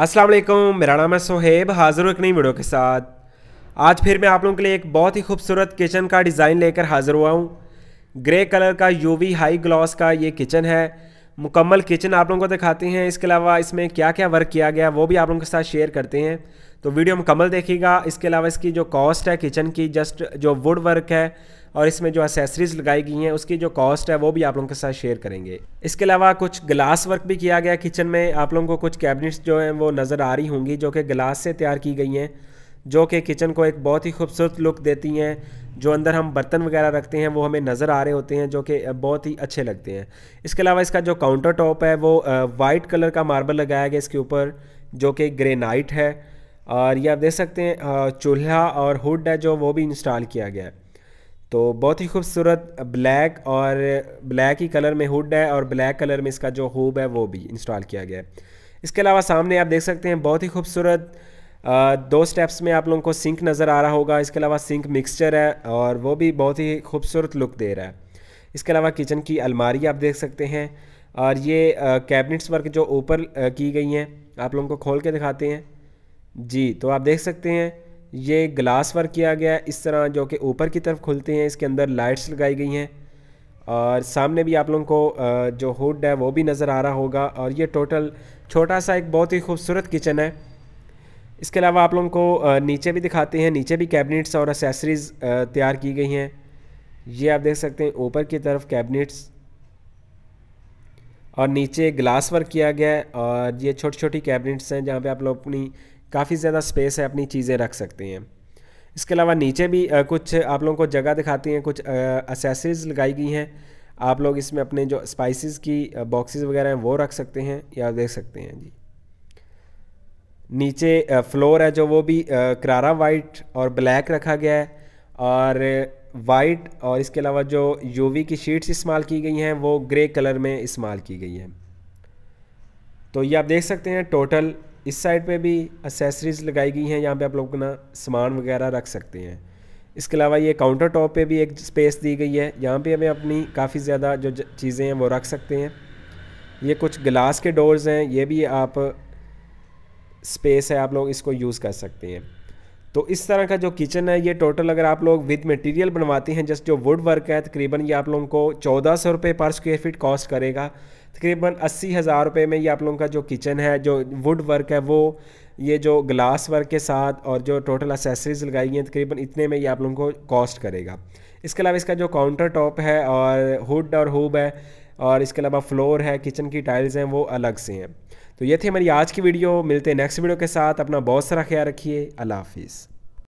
अस्सलाम वालेकुम मेरा नाम है सोहेब हाज़िर हूँ एक नई वीडियो के साथ आज फिर मैं आप लोगों के लिए एक बहुत ही खूबसूरत किचन का डिज़ाइन लेकर हाज़िर हुआ हूँ ग्रे कलर का यूवी हाई ग्लॉस का ये किचन है मुकम्मल किचन आप लोगों को दिखाते हैं इसके अलावा इसमें क्या क्या वर्क किया गया वो भी आप लोगों के साथ शेयर करते हैं तो वीडियो में कमल देखिएगा इसके अलावा इसकी जो कॉस्ट है किचन की जस्ट जो वुड वर्क है और इसमें जो एसेसरीज लगाई गई हैं उसकी जो कॉस्ट है वो भी आप लोगों के साथ शेयर करेंगे इसके अलावा कुछ ग्लास वर्क भी किया गया किचन में आप लोगों को कुछ कैबिनेट्स जो हैं वो नज़र आ रही होंगी जो कि ग्लास से तैयार की गई हैं जो कि किचन को एक बहुत ही खूबसूरत लुक देती हैं जो अंदर हम बर्तन वगैरह रखते हैं वो हमें नज़र आ रहे होते हैं जो कि बहुत ही अच्छे लगते हैं इसके अलावा इसका जो काउंटर टॉप है वो वाइट कलर का मार्बल लगाया गया इसके ऊपर जो कि ग्रेनाइट है और ये आप देख सकते हैं चूल्हा और हुड है जो वो भी इंस्टॉल किया गया है तो बहुत ही खूबसूरत ब्लैक और ब्लैक ही कलर में हुड है और ब्लैक कलर में इसका जो हुब है वो भी इंस्टॉल किया गया है इसके अलावा सामने आप देख सकते हैं बहुत ही खूबसूरत दो स्टेप्स में आप लोगों को सिंक नज़र आ रहा होगा इसके अलावा सिंक मिक्सचर है और वो भी बहुत ही खूबसूरत लुक दे रहा है इसके अलावा किचन की अलमारी आप देख सकते हैं और ये कैबिनेट्स वर्क जो ऊपर की गई हैं आप लोगों को खोल के दिखाते हैं जी तो आप देख सकते हैं ये ग्लास वर्क किया गया है इस तरह जो कि ऊपर की तरफ खुलते हैं इसके अंदर लाइट्स लगाई गई हैं और सामने भी आप लोगों को जो हुड है वो भी नज़र आ रहा होगा और ये टोटल छोटा सा एक बहुत ही खूबसूरत किचन है इसके अलावा आप लोगों को नीचे भी दिखाते हैं नीचे भी कैबिनेट्स और एसेसरीज़ तैयार की गई हैं ये आप देख सकते हैं ऊपर की तरफ कैबिनेट्स और नीचे ग्लास वर्क किया गया है और ये छोटी छोटी कैबिनेट्स हैं जहाँ पे आप लोग अपनी काफ़ी ज़्यादा स्पेस है अपनी चीज़ें रख सकते हैं इसके अलावा नीचे भी कुछ आप लोगों को जगह दिखाती हैं कुछ असेसरीज लगाई गई हैं आप लोग इसमें अपने जो स्पाइसेस की बॉक्सेस वगैरह हैं वो रख सकते हैं या देख सकते हैं जी नीचे फ्लोर है जो वो भी करारा वाइट और ब्लैक रखा गया है और वाइट और इसके अलावा जो यूवी की शीट्स इस्तेमाल की गई हैं वो ग्रे कलर में इस्तेमाल की गई हैं तो ये आप देख सकते हैं टोटल इस साइड पे भी एसेसरीज़ लगाई गई हैं यहाँ पे आप लोग अपना सामान वगैरह रख सकते हैं इसके अलावा ये काउंटर टॉप पे भी एक स्पेस दी गई है यहाँ पे हमें अपनी काफ़ी ज़्यादा जो चीज़ें हैं वो रख सकते हैं ये कुछ गिलास के डोर्स हैं ये भी आप स्पेस है आप लोग इसको यूज़ कर सकते हैं तो इस तरह का जो किचन है ये टोटल अगर आप लोग विद मटेरियल बनवाते हैं जस्ट जो वुड वर्क है तकरीबन ये आप लोगों को चौदह सौ रुपये पर स्क्वेयर फीट कॉस्ट करेगा तकरीबन अस्सी हज़ार रुपये में ये आप लोगों का जो किचन है जो वुड वर्क है वो ये जो ग्लास वर्क के साथ और जो टोटल असेसरीज़ लगाई हैं तकरीबन इतने में ये आप लोगों को कॉस्ट करेगा इसके अलावा इसका जो काउंटर टॉप है और हुड और हुब है और इसके अलावा फ्लोर है किचन की टाइल्स हैं वो अलग से हैं तो ये थी हमारी आज की वीडियो मिलते हैं नेक्स्ट वीडियो के साथ अपना बहुत सारा ख्याल रखिए अल्लाह हाफिज़